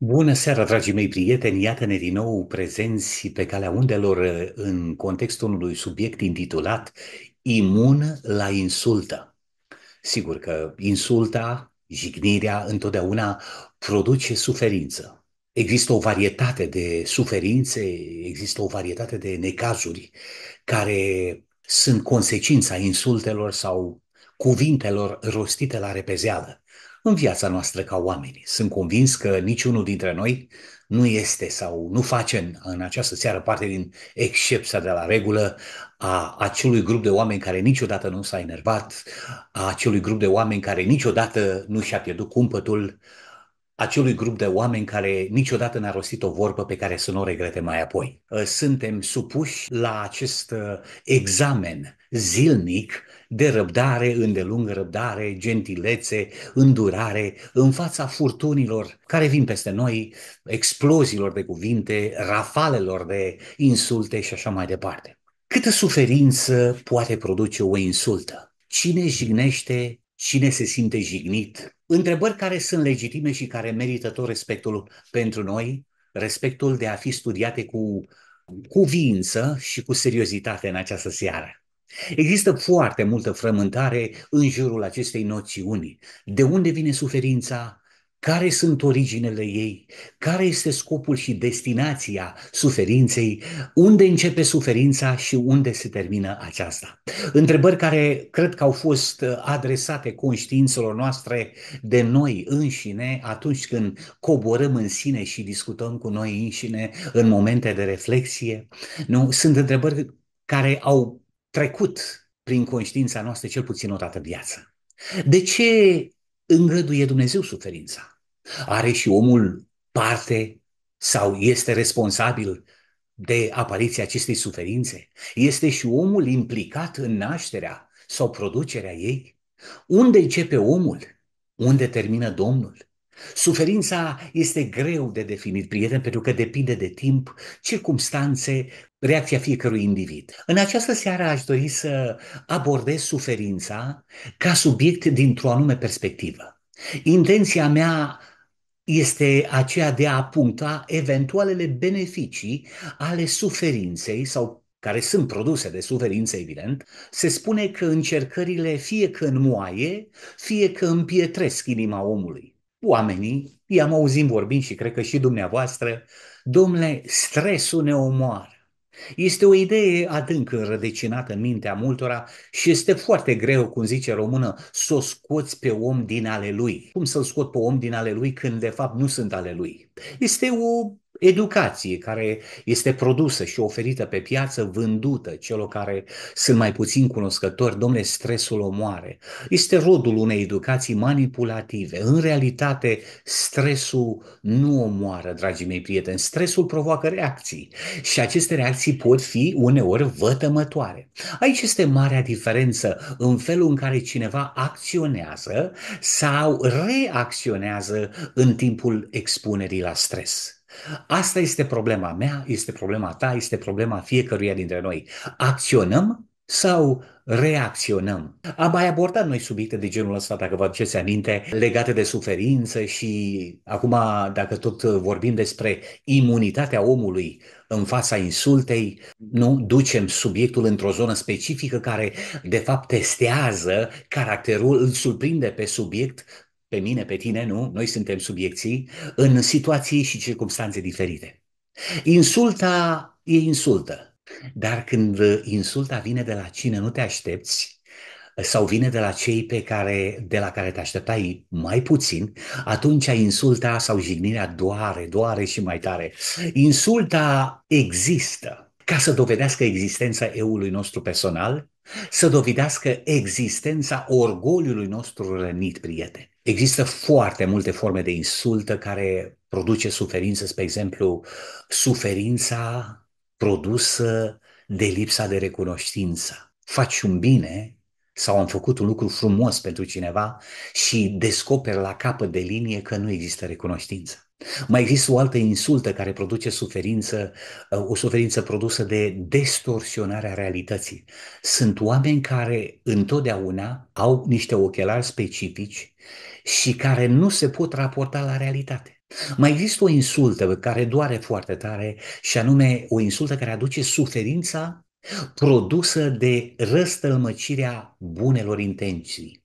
Bună seara, dragii mei prieteni! Iată-ne din nou prezenți pe calea undelor uh, în contextul unui subiect intitulat Imun la insultă. Sigur că insulta, jignirea, întotdeauna produce suferință. Există o varietate de suferințe, există o varietate de necazuri care sunt consecința insultelor sau cuvintelor rostite la repezeală în viața noastră ca oameni. Sunt convins că niciunul dintre noi nu este sau nu face în, această seară parte din excepția de la regulă a acelui grup de oameni care niciodată nu s-a enervat, a acelui grup de oameni care niciodată nu și-a pierdut cumpătul, acelui grup de oameni care niciodată n-a rostit o vorbă pe care să nu o regrete mai apoi. Suntem supuși la acest uh, examen zilnic de răbdare, îndelungă răbdare, gentilețe, îndurare în fața furtunilor care vin peste noi, exploziilor de cuvinte, rafalelor de insulte și așa mai departe. Câtă suferință poate produce o insultă? Cine jignește, cine se simte jignit? Întrebări care sunt legitime și care merită tot respectul pentru noi, respectul de a fi studiate cu cuvință și cu seriozitate în această seară. Există foarte multă frământare în jurul acestei noțiuni. De unde vine suferința? Care sunt originele ei? Care este scopul și destinația suferinței? Unde începe suferința și unde se termină aceasta? Întrebări care cred că au fost uh, adresate conștiințelor noastre de noi înșine atunci când coborâm în sine și discutăm cu noi înșine în momente de reflexie. Nu? Sunt întrebări care au trecut prin conștiința noastră cel puțin o dată viață. De ce îngăduie Dumnezeu suferința? Are și omul parte sau este responsabil de apariția acestei suferințe? Este și omul implicat în nașterea sau producerea ei? Unde începe omul? Unde termină Domnul? Suferința este greu de definit, prieten, pentru că depinde de timp, circumstanțe, reacția fiecărui individ. În această seară aș dori să abordez suferința ca subiect dintr-o anume perspectivă. Intenția mea este aceea de a apunta eventualele beneficii ale suferinței sau care sunt produse de suferință, evident, se spune că încercările fie că înmoaie, fie că împietresc inima omului oamenii, i-am auzit vorbind și cred că și dumneavoastră, domnule, stresul ne omoară. Este o idee adânc înrădăcinată în mintea multora și este foarte greu, cum zice română, să o scoți pe om din ale lui. Cum să-l scot pe om din ale lui când de fapt nu sunt ale lui? Este o educație care este produsă și oferită pe piață, vândută celor care sunt mai puțin cunoscători, domne, stresul omoare. Este rodul unei educații manipulative. În realitate, stresul nu omoară, dragii mei prieteni. Stresul provoacă reacții și aceste reacții pot fi uneori vătămătoare. Aici este marea diferență în felul în care cineva acționează sau reacționează în timpul expunerii la stres. Asta este problema mea, este problema ta, este problema fiecăruia dintre noi. Acționăm sau reacționăm. Am mai abordat noi subiecte de genul ăsta, dacă vă aduceți aminte, legate de suferință și acum, dacă tot vorbim despre imunitatea omului în fața insultei, nu ducem subiectul într-o zonă specifică care, de fapt, testează caracterul, îl surprinde pe subiect pe mine, pe tine, nu? Noi suntem subiecții în situații și circunstanțe diferite. Insulta e insultă, dar când insulta vine de la cine nu te aștepți sau vine de la cei pe care, de la care te așteptai mai puțin, atunci insulta sau jignirea doare, doare și mai tare. Insulta există ca să dovedească existența eului nostru personal, să dovedească existența orgoliului nostru rănit, prieten. Există foarte multe forme de insultă care produce suferință, spre exemplu, suferința produsă de lipsa de recunoștință. Faci un bine sau am făcut un lucru frumos pentru cineva și descoperi la capăt de linie că nu există recunoștință. Mai există o altă insultă care produce suferință, o suferință produsă de distorsionarea realității. Sunt oameni care întotdeauna au niște ochelari specifici și care nu se pot raporta la realitate. Mai există o insultă care doare foarte tare și anume o insultă care aduce suferința produsă de răstălmăcirea bunelor intenții.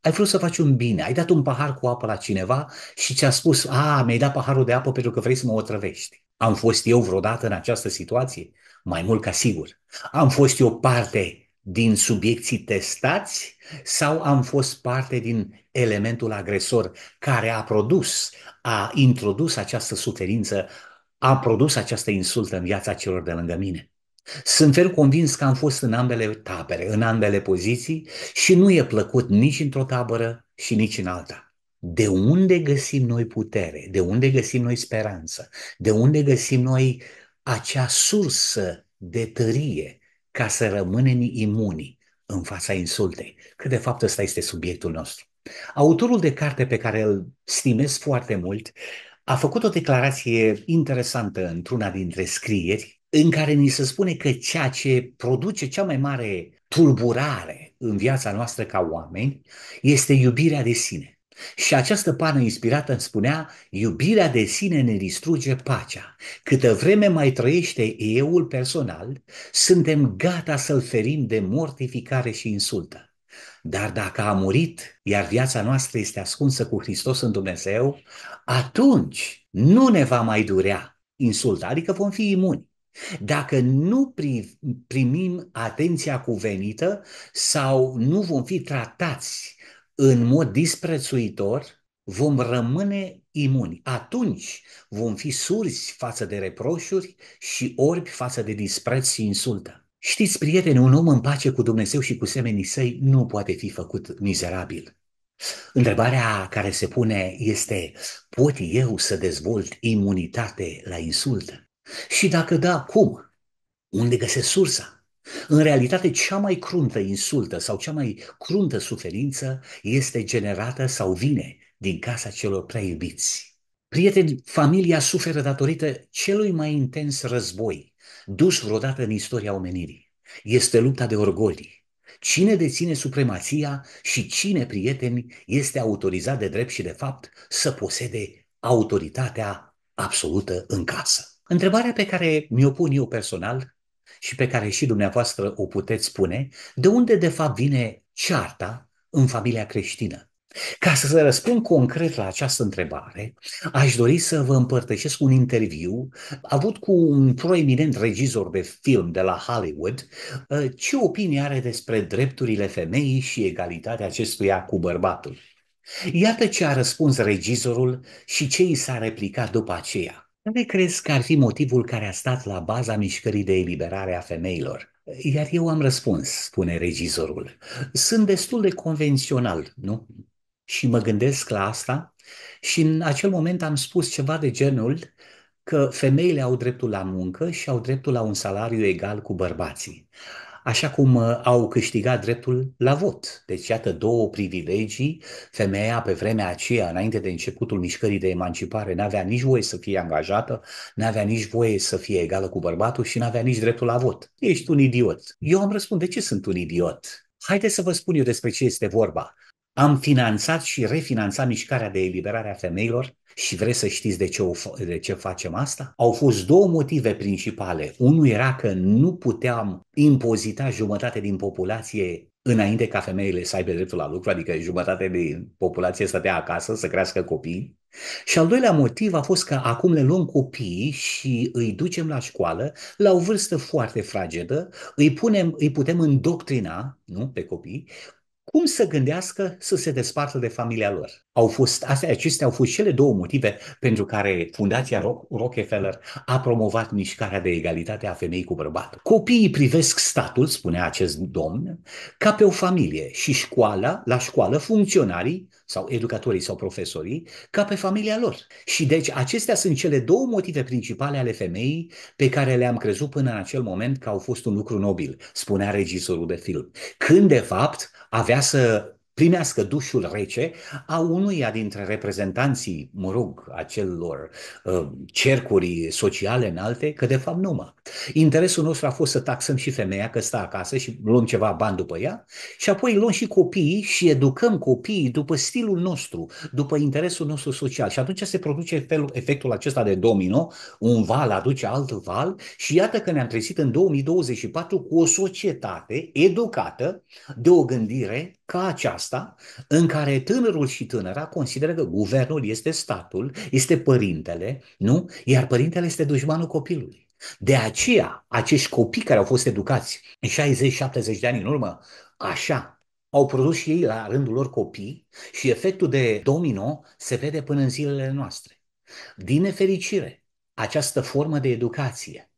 Ai vrut să faci un bine, ai dat un pahar cu apă la cineva și ți-a spus, a, mi-ai dat paharul de apă pentru că vrei să mă otrăvești. Am fost eu vreodată în această situație? Mai mult ca sigur. Am fost eu parte din subiecții testați sau am fost parte din elementul agresor care a produs, a introdus această suferință, a produs această insultă în viața celor de lângă mine. Sunt fel convins că am fost în ambele tabere, în ambele poziții și nu e plăcut nici într-o tabără și nici în alta. De unde găsim noi putere? De unde găsim noi speranță? De unde găsim noi acea sursă de tărie ca să rămânem imuni în fața insultei, că de fapt ăsta este subiectul nostru. Autorul de carte pe care îl stimez foarte mult a făcut o declarație interesantă într-una dintre scrieri în care ni se spune că ceea ce produce cea mai mare tulburare în viața noastră ca oameni este iubirea de sine. Și această pană inspirată îmi spunea, iubirea de sine ne distruge pacea. Câtă vreme mai trăiește euul personal, suntem gata să-l ferim de mortificare și insultă. Dar dacă a murit, iar viața noastră este ascunsă cu Hristos în Dumnezeu, atunci nu ne va mai durea insulta, adică vom fi imuni. Dacă nu primim atenția cuvenită sau nu vom fi tratați în mod disprețuitor, vom rămâne imuni. Atunci vom fi surzi față de reproșuri și orbi față de dispreț și insultă. Știți, prieteni, un om în pace cu Dumnezeu și cu semenii săi nu poate fi făcut mizerabil. Întrebarea care se pune este, pot eu să dezvolt imunitate la insultă? Și dacă da, cum? Unde găsesc sursa? În realitate, cea mai cruntă insultă sau cea mai cruntă suferință este generată sau vine din casa celor prea iubiți. Prieteni, familia suferă datorită celui mai intens război dus vreodată în istoria omenirii. Este lupta de orgoli. Cine deține supremația și cine, prieteni, este autorizat de drept și de fapt să posede autoritatea absolută în casă. Întrebarea pe care mi-o pun eu personal și pe care și dumneavoastră o puteți spune, de unde de fapt vine cearta în familia creștină. Ca să răspund concret la această întrebare, aș dori să vă împărtășesc un interviu avut cu un proeminent regizor de film de la Hollywood. Uh, ce opinie are despre drepturile femeii și egalitatea acestuia cu bărbatul? Iată ce a răspuns regizorul și ce i s-a replicat după aceea. Care crezi că ar fi motivul care a stat la baza mișcării de eliberare a femeilor? Iar eu am răspuns, spune regizorul. Sunt destul de convențional, nu? Și mă gândesc la asta și în acel moment am spus ceva de genul că femeile au dreptul la muncă și au dreptul la un salariu egal cu bărbații așa cum uh, au câștigat dreptul la vot. Deci, iată două privilegii. Femeia, pe vremea aceea, înainte de începutul mișcării de emancipare, n-avea nici voie să fie angajată, n-avea nici voie să fie egală cu bărbatul și n-avea nici dreptul la vot. Ești un idiot. Eu am răspuns, de ce sunt un idiot? Haideți să vă spun eu despre ce este vorba. Am finanțat și refinanțat mișcarea de eliberare a femeilor și vreți să știți de ce, de ce facem asta? Au fost două motive principale. Unul era că nu puteam impozita jumătate din populație înainte ca femeile să aibă dreptul la lucru, adică jumătate din populație să stătea acasă să crească copii. Și al doilea motiv a fost că acum le luăm copiii și îi ducem la școală la o vârstă foarte fragedă, îi, punem, îi putem îndoctrina nu, pe copii cum să gândească să se despartă de familia lor. Au fost, astea, acestea au fost cele două motive pentru care Fundația Rockefeller a promovat mișcarea de egalitate a femei cu bărbatul. Copiii privesc statul, spunea acest domn, ca pe o familie și școala, la școală funcționarii sau educatorii sau profesorii, ca pe familia lor. Și deci acestea sunt cele două motive principale ale femeii pe care le-am crezut până în acel moment că au fost un lucru nobil, spunea regizorul de film. Când, de fapt, avea să primească dușul rece a unuia dintre reprezentanții, mă rog, acelor uh, cercuri sociale înalte, că de fapt nu mă. Interesul nostru a fost să taxăm și femeia că stă acasă și luăm ceva bani după ea și apoi luăm și copiii și educăm copiii după stilul nostru, după interesul nostru social. Și atunci se produce efectul acesta de domino, un val aduce alt val și iată că ne-am trezit în 2024 cu o societate educată de o gândire ca aceasta, în care tânărul și tânăra consideră că guvernul este statul, este părintele, nu? Iar părintele este dușmanul copilului. De aceea, acești copii care au fost educați în 60-70 de ani în urmă, așa, au produs și ei la rândul lor copii și efectul de domino se vede până în zilele noastre. Din nefericire, această formă de educație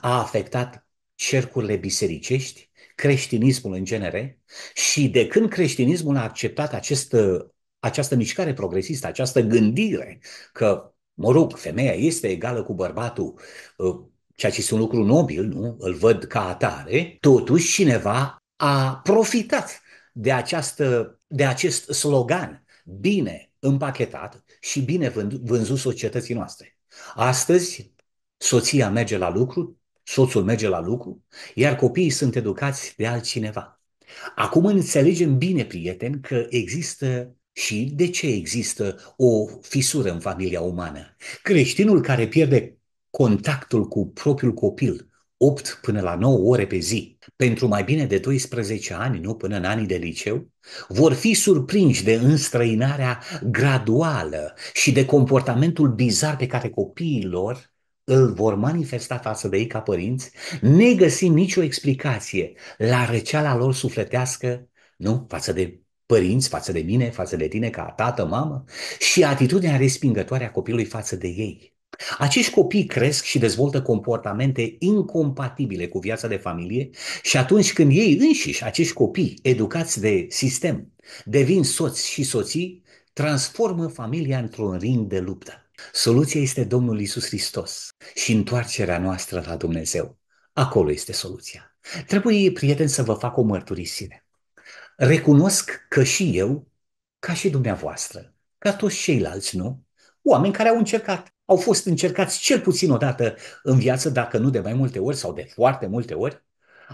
a afectat cercurile bisericești, creștinismul în genere și de când creștinismul a acceptat această această mișcare progresistă, această gândire că, mă rog, femeia este egală cu bărbatul, uh, ceea ce este un lucru nobil, nu? Îl văd ca atare, totuși cineva a profitat de, această, de acest slogan bine împachetat și bine vândut, vânzut societății noastre. Astăzi, soția merge la lucru, soțul merge la lucru, iar copiii sunt educați de altcineva. Acum înțelegem bine, prieten, că există și de ce există o fisură în familia umană. Creștinul care pierde contactul cu propriul copil 8 până la 9 ore pe zi, pentru mai bine de 12 ani, nu până în anii de liceu, vor fi surprinși de înstrăinarea graduală și de comportamentul bizar pe care copiilor îl vor manifesta față de ei ca părinți, ne găsim nicio explicație la răceala lor sufletească, nu? Față de părinți, față de mine, față de tine ca tată, mamă, și atitudinea respingătoare a copilului față de ei. Acești copii cresc și dezvoltă comportamente incompatibile cu viața de familie și atunci când ei înșiși, acești copii, educați de sistem, devin soți și soții, transformă familia într-un ring de luptă. Soluția este Domnul Isus Hristos și întoarcerea noastră la Dumnezeu. Acolo este soluția. Trebuie, prieteni, să vă fac o mărturisire. Recunosc că și eu, ca și dumneavoastră, ca toți ceilalți, nu? Oameni care au încercat, au fost încercați cel puțin o dată în viață, dacă nu de mai multe ori sau de foarte multe ori,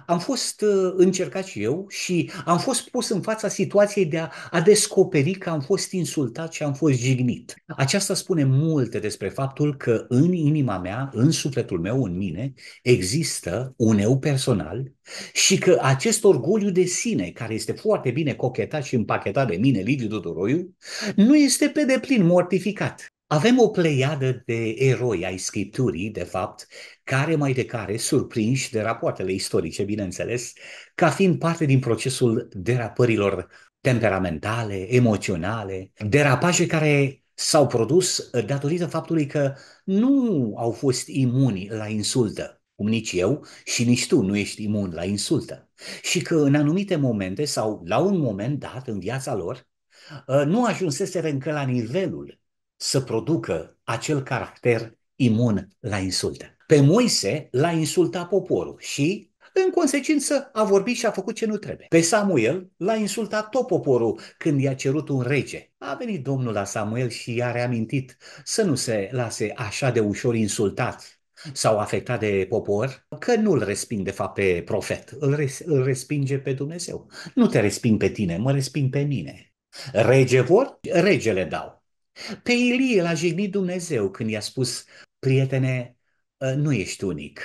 am fost uh, încercat și eu și am fost pus în fața situației de a, a descoperi că am fost insultat și am fost jignit. Aceasta spune multe despre faptul că în inima mea, în sufletul meu, în mine, există un eu personal și că acest orgoliu de sine, care este foarte bine cochetat și împachetat de mine, Liviu Dodoroiu, nu este pe deplin mortificat. Avem o pleiadă de eroi ai scripturii, de fapt, care mai de care, surprinși de rapoartele istorice, bineînțeles, ca fiind parte din procesul derapărilor temperamentale, emoționale, derapaje care s-au produs datorită faptului că nu au fost imuni la insultă, cum nici eu și nici tu nu ești imun la insultă. Și că în anumite momente sau la un moment dat în viața lor, uh, nu ajunseseră încă la nivelul să producă acel caracter imun la insulte. Pe Moise l-a insultat poporul și în consecință a vorbit și a făcut ce nu trebuie. Pe Samuel l-a insultat tot poporul când i-a cerut un rege. A venit Domnul la Samuel și i-a reamintit să nu se lase așa de ușor insultat sau afectat de popor, că nu îl resping de fapt pe profet, îl, res, îl respinge pe Dumnezeu. Nu te resping pe tine, mă resping pe mine. Rege vor, regele dau. Pe Ilie l-a jignit Dumnezeu când i-a spus, prietene, ă, nu ești unic.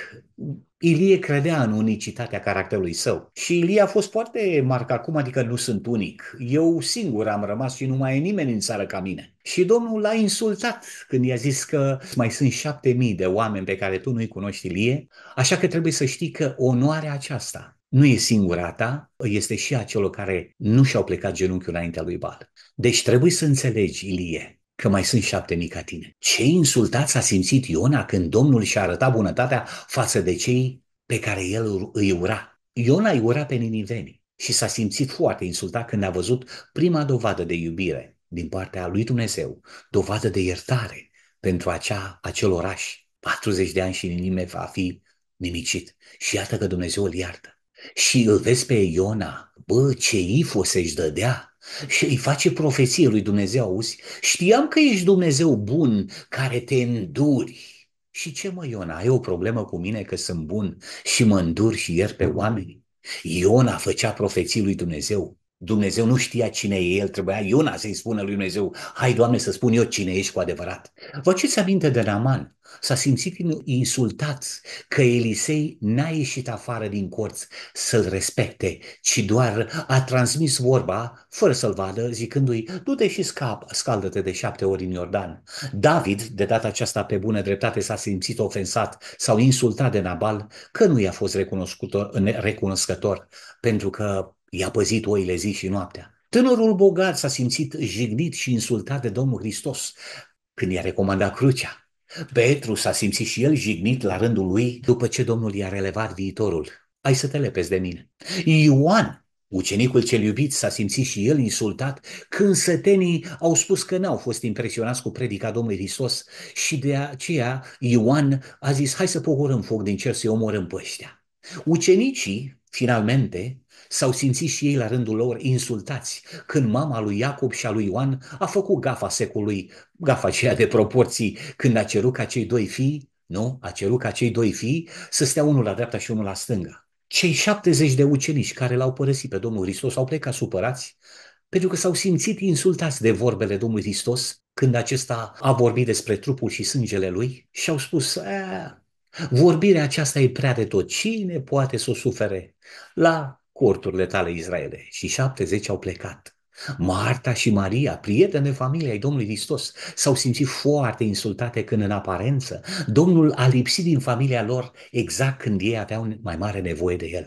Ilie credea în unicitatea caracterului său și Ilie a fost foarte marcat acum, adică nu sunt unic. Eu singur am rămas și nu mai e nimeni în țară ca mine. Și Domnul l-a insultat când i-a zis că mai sunt șapte mii de oameni pe care tu nu-i cunoști, Ilie, așa că trebuie să știi că onoarea aceasta nu e singura ta, este și a celor care nu și-au plecat genunchiul înaintea lui Bal. Deci trebuie să înțelegi, Ilie, că mai sunt șapte mii ca tine. Ce insultat s-a simțit Iona când Domnul și-a arătat bunătatea față de cei pe care el îi ura. Iona îi ura pe ninivenii și s-a simțit foarte insultat când a văzut prima dovadă de iubire din partea lui Dumnezeu, dovadă de iertare pentru acea, acel oraș. 40 de ani și nimeni va fi nimicit. Și iată că Dumnezeu îl iartă. Și îl vezi pe Iona, bă, ce se-și dădea și îi face profeție lui Dumnezeu, auzi? Știam că ești Dumnezeu bun care te înduri. Și ce mă, Iona, ai o problemă cu mine că sunt bun și mă îndur și iert pe oameni? Iona făcea profeții lui Dumnezeu. Dumnezeu nu știa cine e el, trebuia Iona să-i spună lui Dumnezeu, hai Doamne să spun eu cine ești cu adevărat. Vă ce aminte de Naman? S-a simțit insultat că Elisei n-a ieșit afară din corț să-l respecte, ci doar a transmis vorba, fără să-l vadă, zicându-i, du-te și scap, scaldă-te de șapte ori în Iordan. David, de data aceasta pe bună dreptate, s-a simțit ofensat sau insultat de Nabal că nu i-a fost recunoscător pentru că I-a păzit oile zi și noaptea. Tânărul bogat s-a simțit jignit și insultat de Domnul Hristos când i-a recomandat crucea. Petru s-a simțit și el jignit la rândul lui după ce Domnul i-a relevat viitorul. Ai să te lepezi de mine. Ioan, ucenicul cel iubit, s-a simțit și el insultat când sătenii au spus că n-au fost impresionați cu predica Domnului Hristos și de aceea Ioan a zis hai să pogorâm foc din cer să-i omorâm pe ăștia. Ucenicii, finalmente, S-au simțit și ei la rândul lor insultați când mama lui Iacob și a lui Ioan a făcut gafa secului, gafa aceea de proporții, când a cerut ca cei doi fii, nu, a cerut ca cei doi fii să stea unul la dreapta și unul la stânga. Cei 70 de ucenici care l-au părăsit pe Domnul Hristos au plecat supărați pentru că s-au simțit insultați de vorbele Domnului Hristos când acesta a vorbit despre trupul și sângele lui și au spus, vorbirea aceasta e prea de tot, cine poate să o sufere? La corturile tale, Israele, și 70 au plecat. Marta și Maria, prietene familiei Domnului Hristos, s-au simțit foarte insultate când în aparență Domnul a lipsit din familia lor exact când ei aveau mai mare nevoie de el.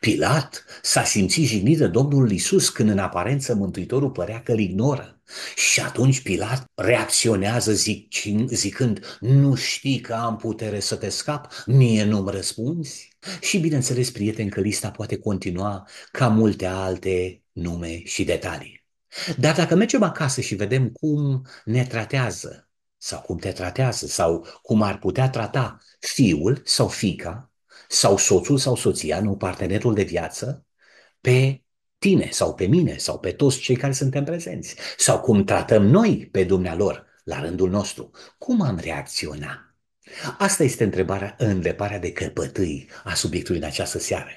Pilat s-a simțit jignit de Domnul Iisus când în aparență Mântuitorul părea că îl ignoră. Și atunci Pilat reacționează zic, zicând, nu știi că am putere să te scap, mie nu-mi răspunzi? Și bineînțeles, prieteni, că lista poate continua ca multe alte nume și detalii. Dar dacă mergem acasă și vedem cum ne tratează sau cum te tratează sau cum ar putea trata fiul sau fica sau soțul sau soția, nu partenerul de viață, pe tine sau pe mine sau pe toți cei care suntem prezenți sau cum tratăm noi pe dumnealor la rândul nostru, cum am reacționat? Asta este întrebarea, îndeparea de căpătâi a subiectului de această seară.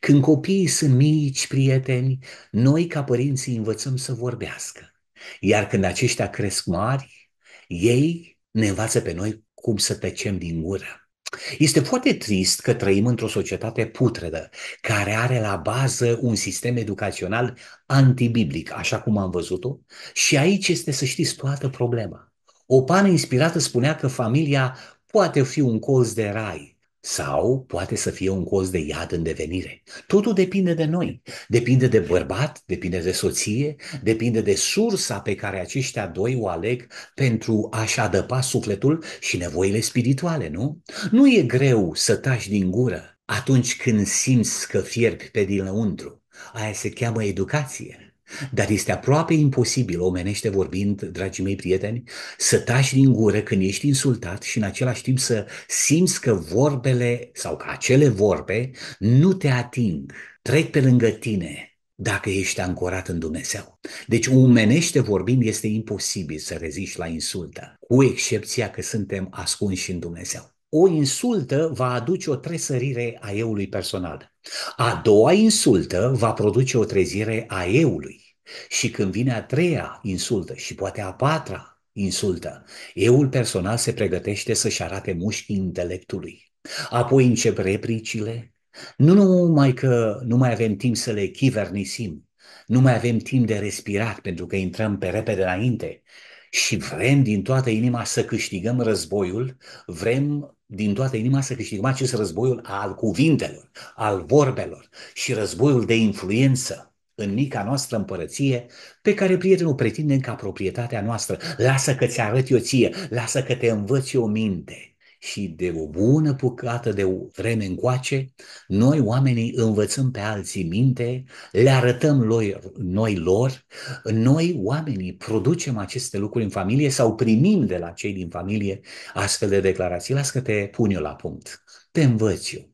Când copiii sunt mici, prieteni, noi ca părinții învățăm să vorbească. Iar când aceștia cresc mari, ei ne învață pe noi cum să tăcem din gură. Este foarte trist că trăim într-o societate putredă, care are la bază un sistem educațional antibiblic, așa cum am văzut-o, și aici este, să știți, toată problema. O pană inspirată spunea că familia Poate fi un colț de rai sau poate să fie un colț de iad în devenire. Totul depinde de noi. Depinde de bărbat, depinde de soție, depinde de sursa pe care aceștia doi o aleg pentru a-și adăpa sufletul și nevoile spirituale, nu? Nu e greu să tași din gură atunci când simți că fierbi pe dinăuntru. Aia se cheamă educație. Dar este aproape imposibil, omenește vorbind, dragii mei prieteni, să tași din gură când ești insultat și în același timp să simți că vorbele sau că acele vorbe nu te ating, trec pe lângă tine, dacă ești ancorat în Dumnezeu. Deci, umenește vorbind, este imposibil să reziști la insultă, cu excepția că suntem ascunși în Dumnezeu. O insultă va aduce o tresărire a eului personal. A doua insultă va produce o trezire a eului. Și când vine a treia insultă și poate a patra insultă, eul personal se pregătește să-și arate mușchii intelectului. Apoi încep replicile. Nu numai că nu mai avem timp să le chivernisim, nu mai avem timp de respirat pentru că intrăm pe repede înainte și vrem din toată inima să câștigăm războiul, vrem din toată inima să câștigăm acest războiul al cuvintelor, al vorbelor și războiul de influență în mica noastră împărăție pe care prietenul pretinde ca proprietatea noastră. Lasă că ți arăt eu ție, lasă că te învăț eu minte și de o bună bucată de vreme încoace, noi oamenii învățăm pe alții minte, le arătăm lor, noi lor, noi oamenii producem aceste lucruri în familie sau primim de la cei din familie astfel de declarații. Las că te pun eu la punct, te învăț eu,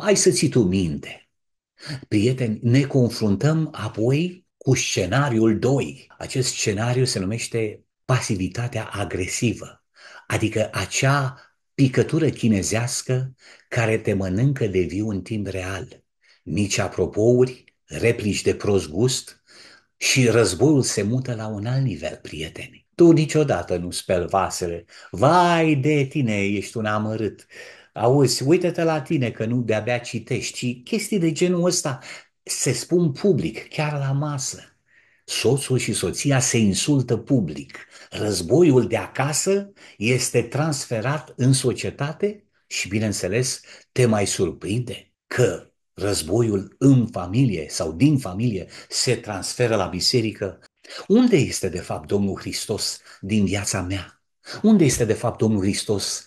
ai să ții tu minte. Prieteni, ne confruntăm apoi cu scenariul 2. Acest scenariu se numește pasivitatea agresivă, adică acea picătură chinezească care te mănâncă de viu în timp real. Mici apropouri, replici de prost gust și războiul se mută la un alt nivel, prieteni. Tu niciodată nu speli vasele. Vai de tine, ești un amărât. Auzi, uită-te la tine că nu de-abia citești, ci chestii de genul ăsta se spun public, chiar la masă soțul și soția se insultă public. Războiul de acasă este transferat în societate și, bineînțeles, te mai surprinde că războiul în familie sau din familie se transferă la biserică. Unde este, de fapt, Domnul Hristos din viața mea? Unde este, de fapt, Domnul Hristos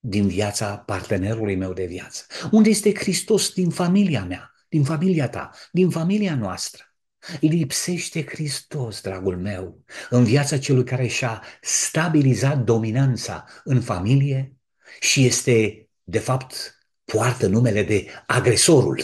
din viața partenerului meu de viață? Unde este Hristos din familia mea, din familia ta, din familia noastră? Lipsește Hristos, dragul meu, în viața celui care și-a stabilizat dominanța în familie și este, de fapt, poartă numele de agresorul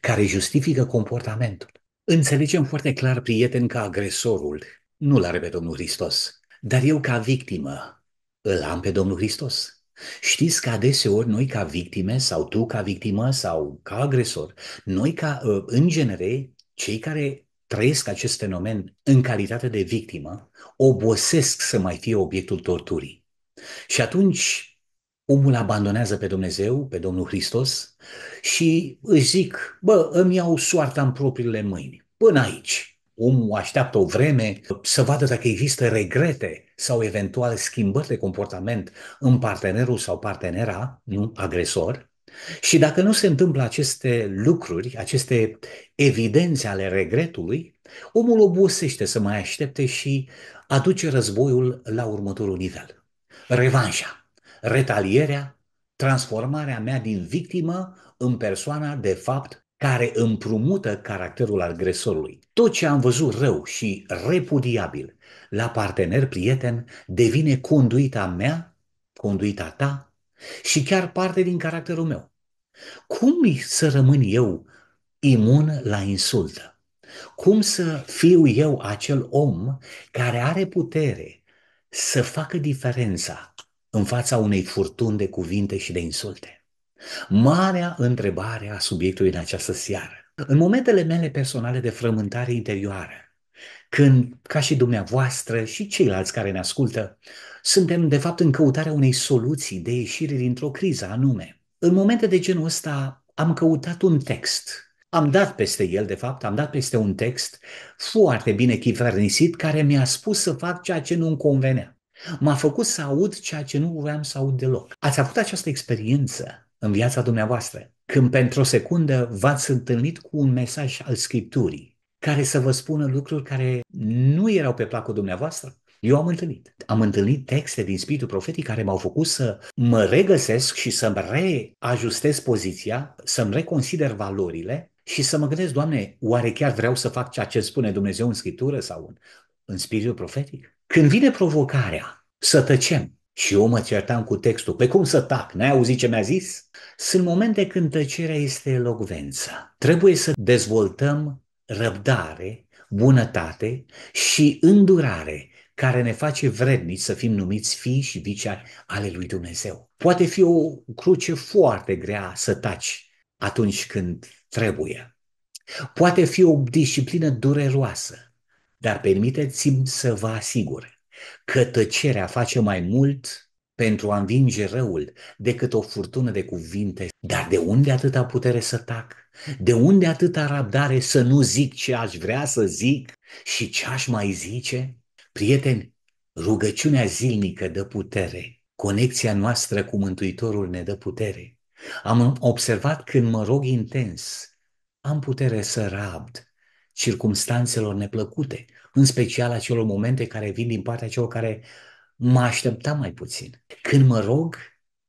care justifică comportamentul. Înțelegem foarte clar, prieten, că agresorul nu-l are pe Domnul Hristos, dar eu ca victimă îl am pe Domnul Hristos. Știți că adeseori noi ca victime sau tu ca victimă sau ca agresor, noi ca, uh, în genere, cei care trăiesc acest fenomen în calitate de victimă, obosesc să mai fie obiectul torturii. Și atunci omul abandonează pe Dumnezeu, pe Domnul Hristos și își zic, bă, îmi iau soarta în propriile mâini, până aici. Omul așteaptă o vreme să vadă dacă există regrete sau eventual schimbări de comportament în partenerul sau partenera, nu agresor, și dacă nu se întâmplă aceste lucruri, aceste evidențe ale regretului, omul obosește să mai aștepte și aduce războiul la următorul nivel. Revanșa, retalierea, transformarea mea din victimă în persoana, de fapt, care împrumută caracterul agresorului. Tot ce am văzut rău și repudiabil la partener prieten devine conduita mea, conduita ta, și chiar parte din caracterul meu. Cum să rămân eu imun la insultă? Cum să fiu eu acel om care are putere să facă diferența în fața unei furtuni de cuvinte și de insulte? Marea întrebare a subiectului în această seară. În momentele mele personale de frământare interioară, când, ca și dumneavoastră și ceilalți care ne ascultă, suntem de fapt în căutarea unei soluții de ieșire dintr-o criză anume. În momente de genul ăsta am căutat un text, am dat peste el, de fapt, am dat peste un text foarte bine chivernisit care mi-a spus să fac ceea ce nu-mi convenea. M-a făcut să aud ceea ce nu voiam să aud deloc. Ați avut această experiență în viața dumneavoastră, când pentru o secundă v-ați întâlnit cu un mesaj al Scripturii care să vă spună lucruri care nu erau pe placul dumneavoastră. Eu am întâlnit. Am întâlnit texte din spiritul profetic care m-au făcut să mă regăsesc și să-mi reajustez poziția, să-mi reconsider valorile și să mă gândesc, Doamne, oare chiar vreau să fac ceea ce spune Dumnezeu în Scriptură sau în, în spiritul profetic? Când vine provocarea să tăcem, și eu mă certam cu textul, pe cum să tac, n-ai auzit ce mi-a zis? Sunt momente când tăcerea este elogvență. Trebuie să dezvoltăm răbdare, bunătate și îndurare care ne face vredniți să fim numiți fii și vicea ale lui Dumnezeu. Poate fi o cruce foarte grea să taci atunci când trebuie. Poate fi o disciplină dureroasă, dar permiteți-mi să vă asigur că tăcerea face mai mult pentru a învinge răul decât o furtună de cuvinte. Dar de unde atâta putere să tac? De unde atâta rabdare să nu zic ce aș vrea să zic și ce aș mai zice? Prieteni, rugăciunea zilnică dă putere. Conexia noastră cu Mântuitorul ne dă putere. Am observat când mă rog intens, am putere să rabd circumstanțelor neplăcute, în special acelor momente care vin din partea celor care mă aștepta mai puțin. Când mă rog,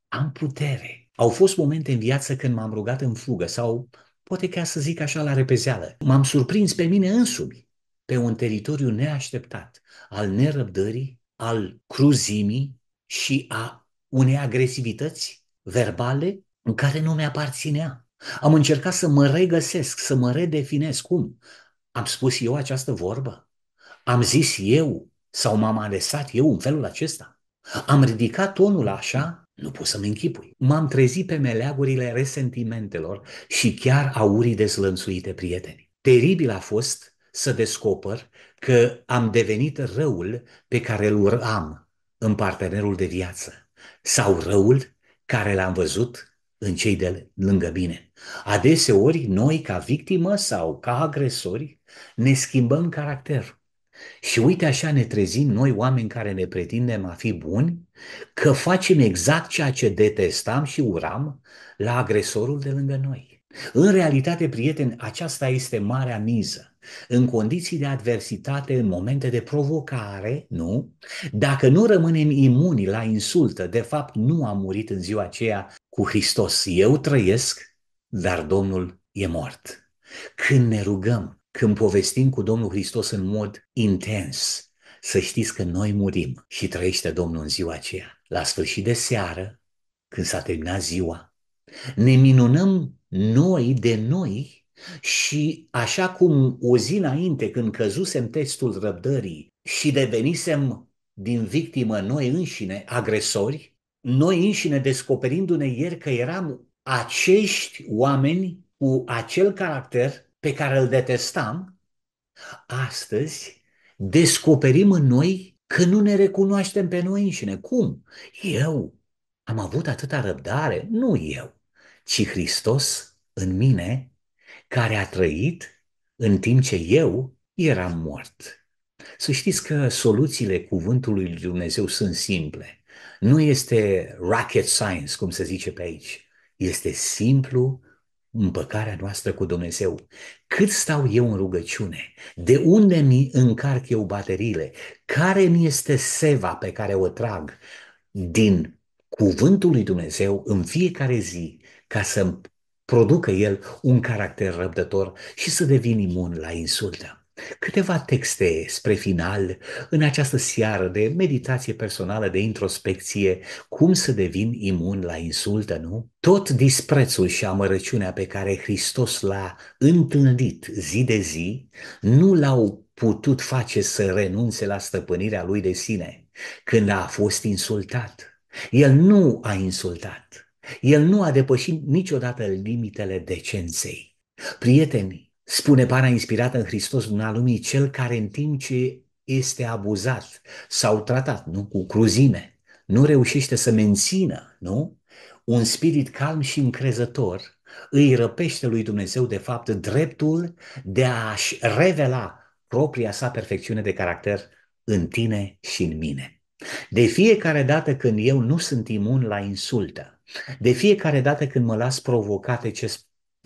am putere. Au fost momente în viață când m-am rugat în fugă sau poate ca să zic așa la repezeală, m-am surprins pe mine însumi pe un teritoriu neașteptat al nerăbdării, al cruzimii și a unei agresivități verbale în care nu mi-aparținea. Am încercat să mă regăsesc, să mă redefinez. Cum? Am spus eu această vorbă? Am zis eu sau m-am adresat eu în felul acesta? Am ridicat tonul așa nu pot să-mi închipui. M-am trezit pe meleagurile resentimentelor și chiar urii dezlănțuite prieteni. Teribil a fost să descoper că am devenit răul pe care îl uram în partenerul de viață sau răul care l-am văzut în cei de lângă mine. Adeseori, noi, ca victimă sau ca agresori, ne schimbăm caracterul. Și uite așa ne trezim noi oameni care ne pretindem a fi buni, că facem exact ceea ce detestam și uram la agresorul de lângă noi. În realitate, prieteni, aceasta este marea miză. În condiții de adversitate, în momente de provocare, nu? Dacă nu rămânem imuni la insultă, de fapt nu am murit în ziua aceea cu Hristos. Eu trăiesc, dar Domnul e mort. Când ne rugăm, când povestim cu Domnul Hristos în mod intens, să știți că noi murim și trăiește Domnul în ziua aceea. La sfârșit de seară, când s-a terminat ziua, ne minunăm noi de noi și așa cum o zi înainte când căzusem testul răbdării și devenisem din victimă noi înșine agresori, noi înșine descoperindu-ne ieri că eram acești oameni cu acel caracter pe care îl detestam, astăzi descoperim în noi că nu ne recunoaștem pe noi înșine. Cum? Eu am avut atâta răbdare? Nu eu, ci Hristos în mine, care a trăit în timp ce eu eram mort. Să știți că soluțiile cuvântului lui Dumnezeu sunt simple. Nu este rocket science, cum se zice pe aici. Este simplu împăcarea noastră cu Dumnezeu. Cât stau eu în rugăciune? De unde mi încarc eu bateriile? Care mi este seva pe care o trag din cuvântul lui Dumnezeu în fiecare zi ca să producă el un caracter răbdător și să devin imun la insultă? câteva texte spre final în această seară de meditație personală, de introspecție, cum să devin imun la insultă, nu? Tot disprețul și amărăciunea pe care Hristos l-a întâlnit zi de zi, nu l-au putut face să renunțe la stăpânirea lui de sine când a fost insultat. El nu a insultat. El nu a depășit niciodată limitele decenței. Prieteni, Spune pana inspirată în Hristos, din lumii, cel care în timp ce este abuzat sau tratat, nu, cu cruzime, nu reușește să mențină, nu, un spirit calm și încrezător, îi răpește lui Dumnezeu, de fapt, dreptul de a-și revela propria sa perfecțiune de caracter în tine și în mine. De fiecare dată când eu nu sunt imun la insultă, de fiecare dată când mă las provocat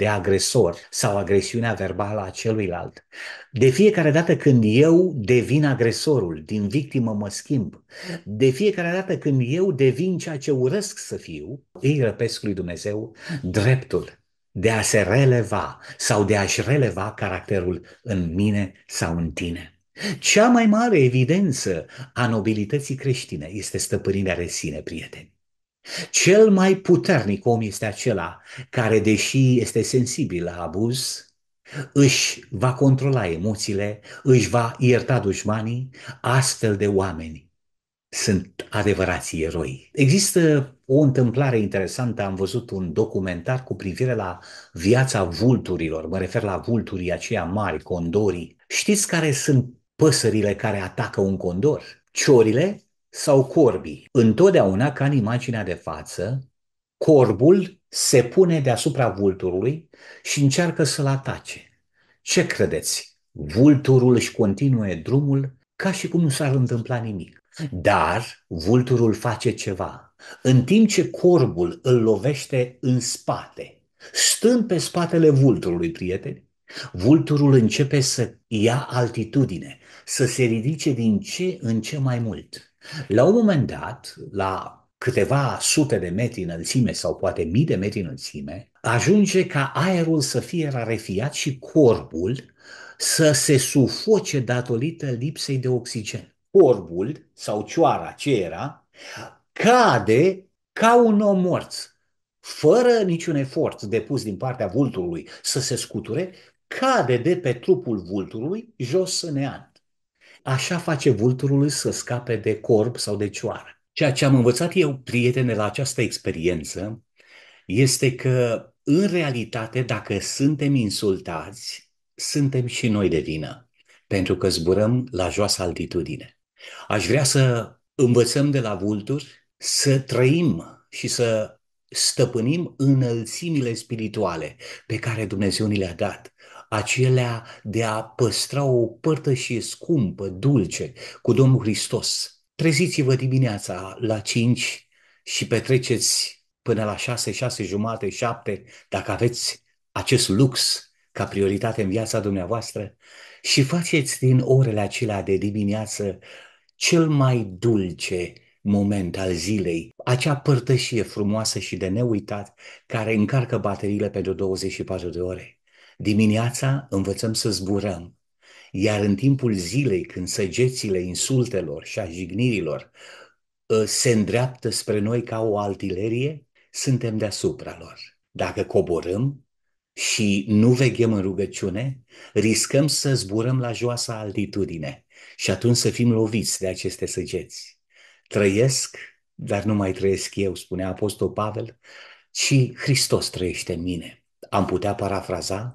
de agresor sau agresiunea verbală a celuilalt. De fiecare dată când eu devin agresorul, din victimă mă schimb. De fiecare dată când eu devin ceea ce urăsc să fiu, îi răpesc lui Dumnezeu dreptul de a se releva sau de a-și releva caracterul în mine sau în tine. Cea mai mare evidență a nobilității creștine este stăpânirea de sine, prieteni. Cel mai puternic om este acela care, deși este sensibil la abuz, își va controla emoțiile, își va ierta dușmanii, astfel de oameni sunt adevărații eroi. Există o întâmplare interesantă, am văzut un documentar cu privire la viața vulturilor, mă refer la vulturii aceia mari, condorii. Știți care sunt păsările care atacă un condor? Ciorile sau corbii. Întotdeauna, ca în imaginea de față, corbul se pune deasupra vulturului și încearcă să-l atace. Ce credeți? Vulturul își continue drumul ca și cum nu s-ar întâmpla nimic. Dar vulturul face ceva. În timp ce corbul îl lovește în spate, stând pe spatele vulturului, prieteni, vulturul începe să ia altitudine, să se ridice din ce în ce mai mult. La un moment dat, la câteva sute de metri înălțime sau poate mii de metri înălțime, ajunge ca aerul să fie rarefiat și corpul să se sufoce datorită lipsei de oxigen. Corbul sau cioara ce era cade ca un om mort, fără niciun efort depus din partea vulturului să se scuture, cade de pe trupul vulturului jos în ean. Așa face vulturul să scape de corp sau de cioară. Ceea ce am învățat eu, prietene, la această experiență este că, în realitate, dacă suntem insultați, suntem și noi de vină, pentru că zburăm la joasă altitudine. Aș vrea să învățăm de la vulturi să trăim și să stăpânim înălțimile spirituale pe care Dumnezeu ni le-a dat acelea de a păstra o și scumpă, dulce, cu Domnul Hristos. Treziți-vă dimineața la 5 și petreceți până la 6, 6 jumate, 7, dacă aveți acest lux ca prioritate în viața dumneavoastră și faceți din orele acelea de dimineață cel mai dulce moment al zilei, acea părtășie frumoasă și de neuitat care încarcă bateriile pentru 24 de ore. Dimineața învățăm să zburăm, iar în timpul zilei, când săgețile insultelor și a jignirilor ă, se îndreaptă spre noi ca o altilerie, suntem deasupra lor. Dacă coborâm și nu veghem în rugăciune, riscăm să zburăm la joasa altitudine și atunci să fim loviți de aceste săgeți. Trăiesc, dar nu mai trăiesc eu, spunea Apostol Pavel, ci Hristos trăiește în mine. Am putea parafraza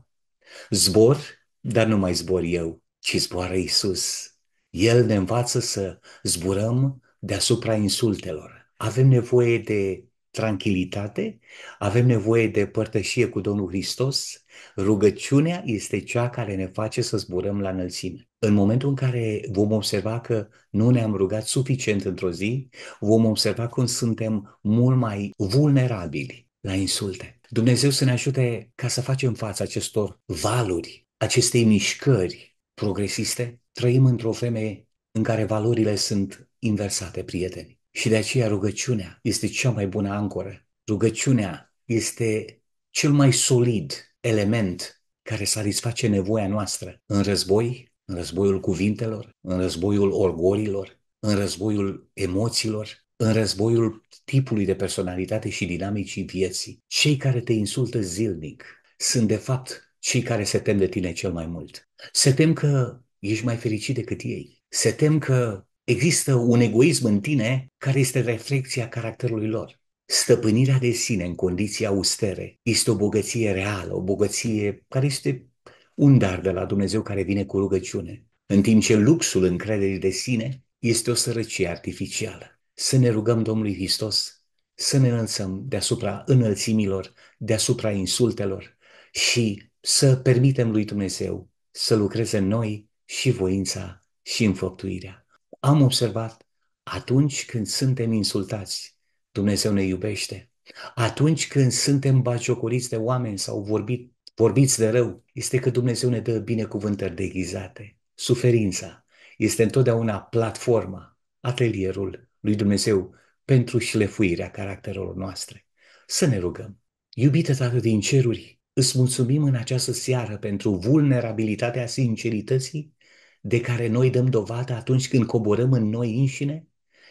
Zbor, dar nu mai zbor eu, ci zboară Isus. El ne învață să zburăm deasupra insultelor. Avem nevoie de tranquilitate, avem nevoie de părtășie cu Domnul Hristos. Rugăciunea este cea care ne face să zburăm la înălțime. În momentul în care vom observa că nu ne-am rugat suficient într-o zi, vom observa cum suntem mult mai vulnerabili la insulte. Dumnezeu să ne ajute ca să facem față acestor valuri, acestei mișcări progresiste. Trăim într-o vreme în care valorile sunt inversate, prieteni. Și de aceea rugăciunea este cea mai bună ancoră. Rugăciunea este cel mai solid element care satisface nevoia noastră în război, în războiul cuvintelor, în războiul orgorilor, în războiul emoțiilor, în războiul tipului de personalitate și dinamicii vieții. Cei care te insultă zilnic sunt de fapt cei care se tem de tine cel mai mult. Se tem că ești mai fericit decât ei. Se tem că există un egoism în tine care este reflexia caracterului lor. Stăpânirea de sine în condiții austere este o bogăție reală, o bogăție care este un dar de la Dumnezeu care vine cu rugăciune, în timp ce luxul încrederii de sine este o sărăcie artificială să ne rugăm Domnului Hristos să ne lansăm deasupra înălțimilor, deasupra insultelor și să permitem lui Dumnezeu să lucreze în noi și voința și înfăptuirea. Am observat atunci când suntem insultați, Dumnezeu ne iubește. Atunci când suntem bagiocoriți de oameni sau vorbit, vorbiți de rău, este că Dumnezeu ne dă binecuvântări deghizate. Suferința este întotdeauna platforma, atelierul lui Dumnezeu pentru șlefuirea caracterelor noastre. Să ne rugăm. Iubită Tată din ceruri, îți mulțumim în această seară pentru vulnerabilitatea sincerității de care noi dăm dovadă atunci când coborăm în noi înșine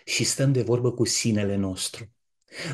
și stăm de vorbă cu sinele nostru.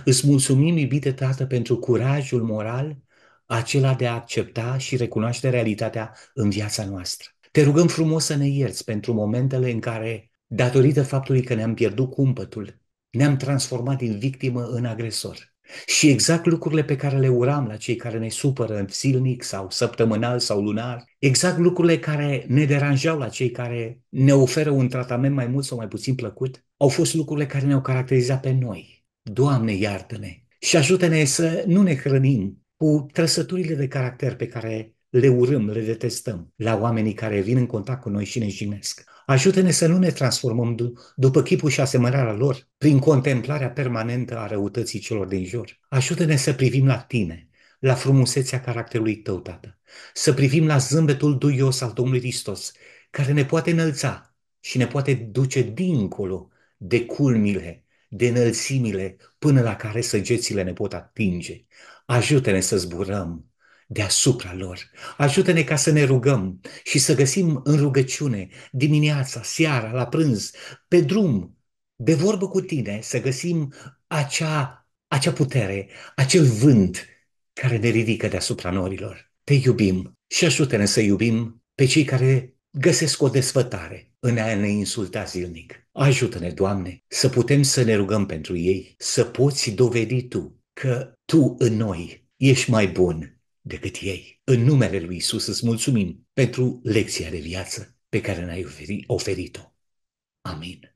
Îți mulțumim, iubite Tată, pentru curajul moral acela de a accepta și recunoaște realitatea în viața noastră. Te rugăm frumos să ne ierți pentru momentele în care datorită faptului că ne-am pierdut cumpătul, ne-am transformat din victimă în agresor. Și exact lucrurile pe care le uram la cei care ne supără în zilnic sau săptămânal sau lunar, exact lucrurile care ne deranjau la cei care ne oferă un tratament mai mult sau mai puțin plăcut, au fost lucrurile care ne-au caracterizat pe noi. Doamne, iartă-ne! Și ajută-ne să nu ne hrănim cu trăsăturile de caracter pe care le urâm, le detestăm la oamenii care vin în contact cu noi și ne jignesc. Ajută-ne să nu ne transformăm d- după chipul și asemănarea lor, prin contemplarea permanentă a răutății celor din jur. Ajută-ne să privim la tine, la frumusețea caracterului tău, Tată. Să privim la zâmbetul duios al Domnului Hristos, care ne poate înălța și ne poate duce dincolo de culmile, de înălțimile până la care săgețile ne pot atinge. Ajută-ne să zburăm deasupra lor. Ajută-ne ca să ne rugăm și să găsim în rugăciune dimineața, seara, la prânz, pe drum, de vorbă cu tine, să găsim acea, acea putere, acel vânt care ne ridică deasupra norilor. Te iubim și ajută-ne să iubim pe cei care găsesc o desfătare în a ne insulta zilnic. Ajută-ne, Doamne, să putem să ne rugăm pentru ei, să poți dovedi Tu că Tu în noi ești mai bun decât ei. În numele lui Isus îți mulțumim pentru lecția de viață pe care ne-ai oferit-o. Amin.